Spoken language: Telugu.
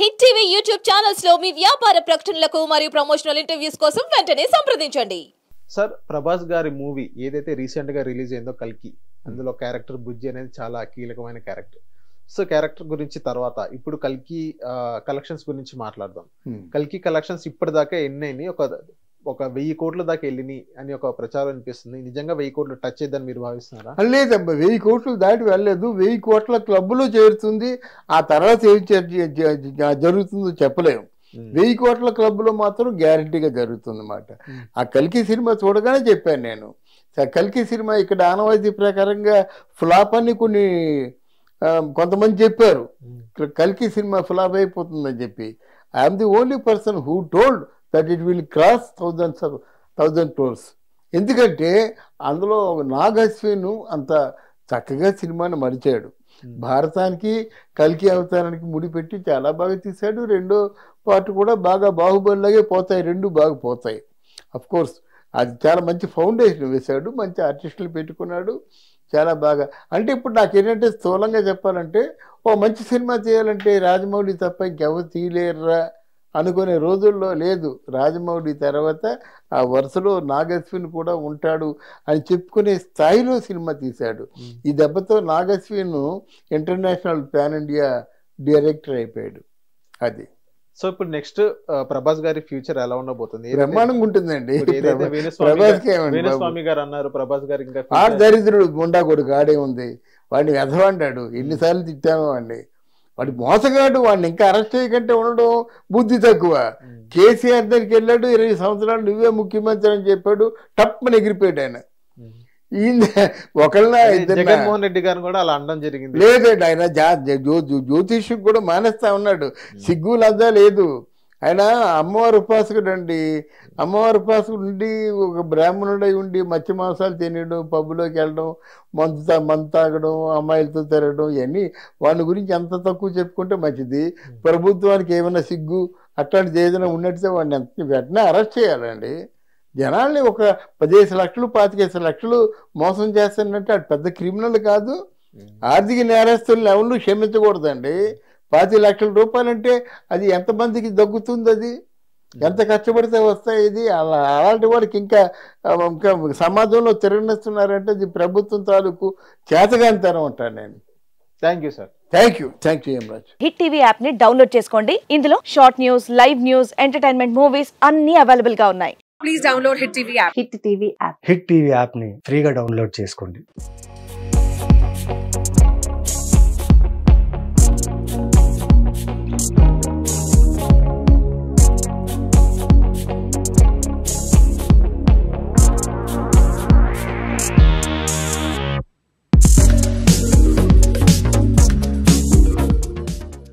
హిట్ టీవీ యూట్యూబ్ ఛానల్స్ లో మీ వ్యాపార ప్రకటనలకు మరియు ప్రమోషనల్ ఇంటర్వ్యూస్ కోసం వెంటనే సంప్రదించండి సార్ ప్రభాస్ గారి మూవీ ఏదైతే రీసెంట్ గా రిలీజ్ అయిందో కల్కి అందులో క్యారెక్టర్ బుజ్జి అనేది చాలా కీలకమైన క్యారెక్టర్ సో క్యారెక్టర్ గురించి తర్వాత ఇప్పుడు కల్కి కలెక్షన్స్ గురించి మాట్లాడదాం కల్కి కలెక్షన్స్ ఇప్పటిదాకా ఎన్ని ఒక ఒక వెయ్యి కోట్ల దాకా వెళ్ళినాయి అని ఒక ప్రచారం అనిపిస్తుంది నిజంగా వెయ్యి కోట్లు టచ్ చేద్దని మీరు భావిస్తున్నారా లేదమ్మా వెయ్యి కోట్లు దాటి వెళ్ళలేదు వెయ్యి కోట్ల క్లబ్లో చేరుతుంది ఆ తర్వాత ఏం జరుగుతుందో చెప్పలేము వెయ్యి కోట్ల క్లబ్లో మాత్రం గ్యారంటీగా జరుగుతుందన్నమాట ఆ కలికి సినిమా చూడగానే చెప్పాను నేను కలికి సినిమా ఇక్కడ ఆనవాయితీ ప్రకారంగా ఫ్లాప్ అని కొన్ని కొంతమంది చెప్పారు కలికి సినిమా ఫ్లాప్ అయిపోతుందని చెప్పి I'm the only person who told that it will cross thousand of thousand crores ఎందుకంటే అందులో నాగశ్విన్ అంత చక్కగా సినిమాని మరిచాడు hmm. భారతానికి కల్కి అవతారానికి ముడిపెట్టి చాలా బాగా తీశాడు రెండో పాటు కూడా బాగా బాహుబలిలాగే పోతాయి రెండు బాగా పోతాయి కోర్స్ అది చాలా మంచి ఫౌండేషన్ వేశాడు మంచి ఆర్టిస్టులు పెట్టుకున్నాడు చాలా బాగా అంటే ఇప్పుడు నాకు ఏంటంటే స్థూలంగా చెప్పాలంటే ఓ మంచి సినిమా చేయాలంటే రాజమౌళి తప్ప ఇంకెవరు తీయలేరురా అనుకునే రోజుల్లో లేదు రాజమౌళి తర్వాత ఆ వరుసలో నాగశ్విన్ కూడా ఉంటాడు అని చెప్పుకునే స్థాయిలో సినిమా తీశాడు ఈ దెబ్బతో Nag Ashwin international pan India director అయిపోయాడు అది సో ఇప్పుడు నెక్స్ట్ ప్రభాస్ గారి ఫ్యూచర్ ఎలా ఉండబోతుంది బ్రహ్మాండంగా ఉంటుందండి స్వామి గారు అన్నారు ప్రభాస్ గారు ఇంకా దరిద్రుడు గుండా కొడుకు ఆడే ఉంది వాడిని ఎదవంటాడు ఎన్నిసార్లు తిట్టాము వాడిని వాడి మోసగాడు వాడిని ఇంకా అరెస్ట్ చేయకంటే ఉండడం బుద్ధి తక్కువ కేసీఆర్ దగ్గరికి వెళ్ళాడు ఇరవై సంవత్సరాలు నువ్వే ముఖ్యమంత్రి అని చెప్పాడు టప్పని ఎగిరిపోయాడు ఆయన జగన్మోహన్ రెడ్డి గారు కూడా అలా అనడం జరిగింది లేదండి ఆయన జ్యోతిష్యం కూడా మానేస్తా ఉన్నాడు సిగ్గులు అద్దా లేదు ఆయన అమ్మవారి ఉపాసకుడు అండి అమ్మవారి ఉపాసకుడు ఉండి ఒక బ్రాహ్మణుడై ఉండి మత్స్య మాంసాలు తినడం పబ్బులోకి వెళ్ళడం మంతు మంచు తాగడం అమ్మాయిలతో తిరగడం ఇవన్నీ వాడి గురించి ఎంత తక్కువ చెప్పుకుంటే మంచిది ప్రభుత్వానికి ఏమైనా సిగ్గు అట్లాంటిది ఏదైనా ఉన్నట్టే వాడిని ఎంత వెంటనే అరెస్ట్ చేయాలండి జనాల్ని ఒక పదిహేను లక్షలు పాతికేసి లక్షలు మోసం చేస్తానంటే అటు పెద్ద క్రిమినల్ కాదు ఆర్థిక నేరస్తులను ఎవరు క్షమించకూడదండి పాతి లక్షల రూపాయలు అంటే అది ఎంతమందికి దగ్గుతుంది అది ఎంత కష్టపడితే వస్తాయి ఇది అలా అలాంటి వాళ్ళకి ఇంకా ఇంకా సమాజంలో తిరగనిస్తున్నారంటే ఇది ప్రభుత్వం తాలూకు చేతగానితనం అంటాను నేను thank you sir thank you thank you Yamraj hit TV app ని డౌన్లోడ్ చేసుకోండి ఇందులో short news live news entertainment movies అన్ని అవైలబుల్ గా ఉన్నాయి please download hit TV app hit TV app hit TV app ని ఫ్రీగా డౌన్లోడ్ చేసుకోండి